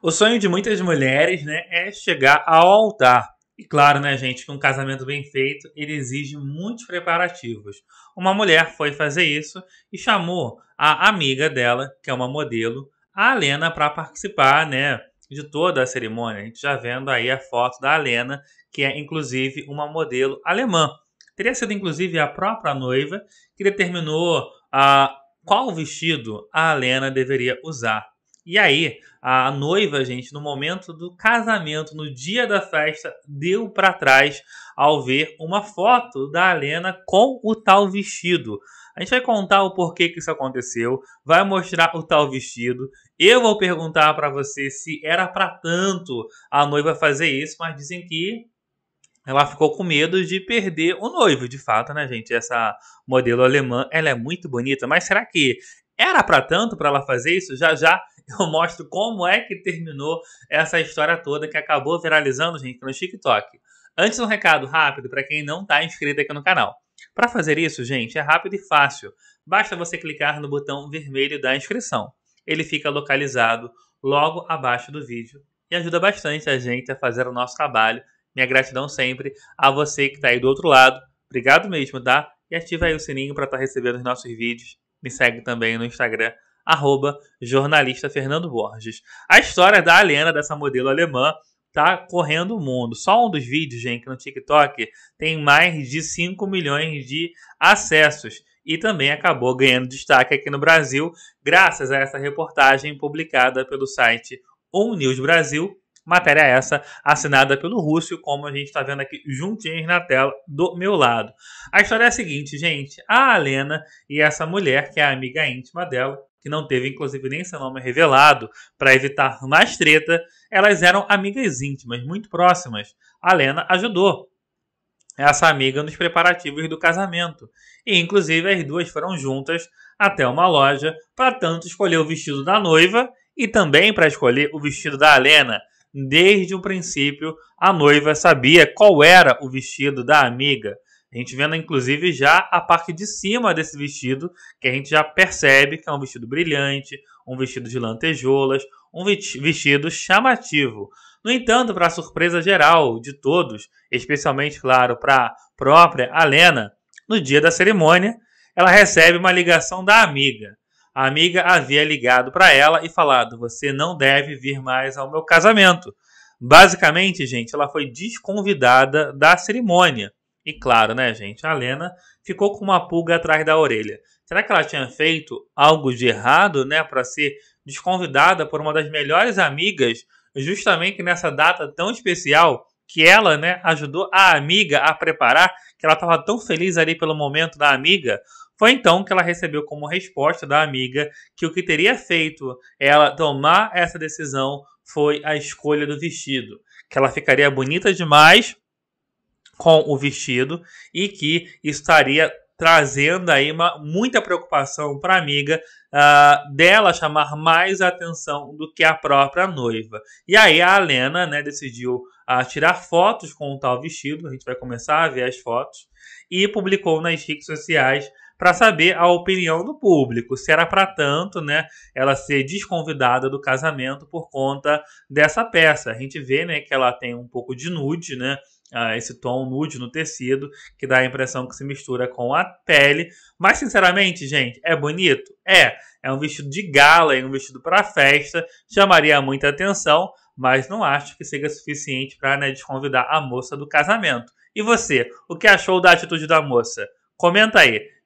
O sonho de muitas mulheres, né, é chegar ao altar. E claro, né, gente, que um casamento bem feito ele exige muitos preparativos. Uma mulher foi fazer isso e chamou a amiga dela, que é uma modelo, a Alena, para participar, né, de toda a cerimônia. A gente já vendo aí a foto da Alena, que é inclusive uma modelo alemã. Teria sido inclusive a própria noiva que determinou a ah, qual vestido a Alena deveria usar e aí, a noiva, gente, no momento do casamento, no dia da festa, deu para trás ao ver uma foto da Helena com o tal vestido. A gente vai contar o porquê que isso aconteceu, vai mostrar o tal vestido. Eu vou perguntar para você se era para tanto a noiva fazer isso, mas dizem que ela ficou com medo de perder o noivo, de fato, né, gente? Essa modelo alemã, ela é muito bonita, mas será que era para tanto para ela fazer isso? Já já eu mostro como é que terminou essa história toda que acabou viralizando, gente, no TikTok. Antes, um recado rápido para quem não está inscrito aqui no canal. Para fazer isso, gente, é rápido e fácil. Basta você clicar no botão vermelho da inscrição. Ele fica localizado logo abaixo do vídeo e ajuda bastante a gente a fazer o nosso trabalho. Minha gratidão sempre a você que está aí do outro lado. Obrigado mesmo, tá? E ativa aí o sininho para estar tá recebendo os nossos vídeos. Me segue também no Instagram, arroba jornalista Fernando Borges. A história da Alena, dessa modelo alemã, tá correndo o mundo. Só um dos vídeos, gente, no TikTok tem mais de 5 milhões de acessos e também acabou ganhando destaque aqui no Brasil, graças a essa reportagem publicada pelo site On News Brasil. Matéria essa assinada pelo Rússio, como a gente está vendo aqui juntinhos na tela do meu lado. A história é a seguinte, gente: a Alena e essa mulher, que é a amiga íntima dela, que não teve inclusive nem seu nome revelado, para evitar mais treta, elas eram amigas íntimas, muito próximas. A Lena ajudou essa amiga nos preparativos do casamento, e inclusive as duas foram juntas até uma loja para tanto escolher o vestido da noiva e também para escolher o vestido da Lena. Desde o princípio, a noiva sabia qual era o vestido da amiga. A gente vendo, inclusive, já a parte de cima desse vestido, que a gente já percebe que é um vestido brilhante, um vestido de lantejoulas, um vestido chamativo. No entanto, para surpresa geral de todos, especialmente, claro, para a própria Alena, no dia da cerimônia, ela recebe uma ligação da amiga. A amiga havia ligado para ela e falado: Você não deve vir mais ao meu casamento. Basicamente, gente, ela foi desconvidada da cerimônia. E claro, né, gente? A Lena ficou com uma pulga atrás da orelha. Será que ela tinha feito algo de errado, né, para ser desconvidada por uma das melhores amigas, justamente nessa data tão especial que ela, né, ajudou a amiga a preparar, que ela estava tão feliz ali pelo momento da amiga? Foi então que ela recebeu como resposta da amiga que o que teria feito ela tomar essa decisão foi a escolha do vestido, que ela ficaria bonita demais com o vestido e que estaria trazendo aí uma, muita preocupação para a amiga uh, dela chamar mais atenção do que a própria noiva. E aí a Helena né, decidiu uh, tirar fotos com o tal vestido, a gente vai começar a ver as fotos, e publicou nas redes sociais para saber a opinião do público. Se era para tanto, né, ela ser desconvidada do casamento por conta dessa peça. A gente vê, né, que ela tem um pouco de nude, né, ah, esse tom nude no tecido, que dá a impressão que se mistura com a pele. Mas, sinceramente, gente, é bonito? É. É um vestido de gala, é um vestido para festa, chamaria muita atenção, mas não acho que seja suficiente para né, desconvidar a moça do casamento. E você, o que achou da atitude da moça? Comenta aí.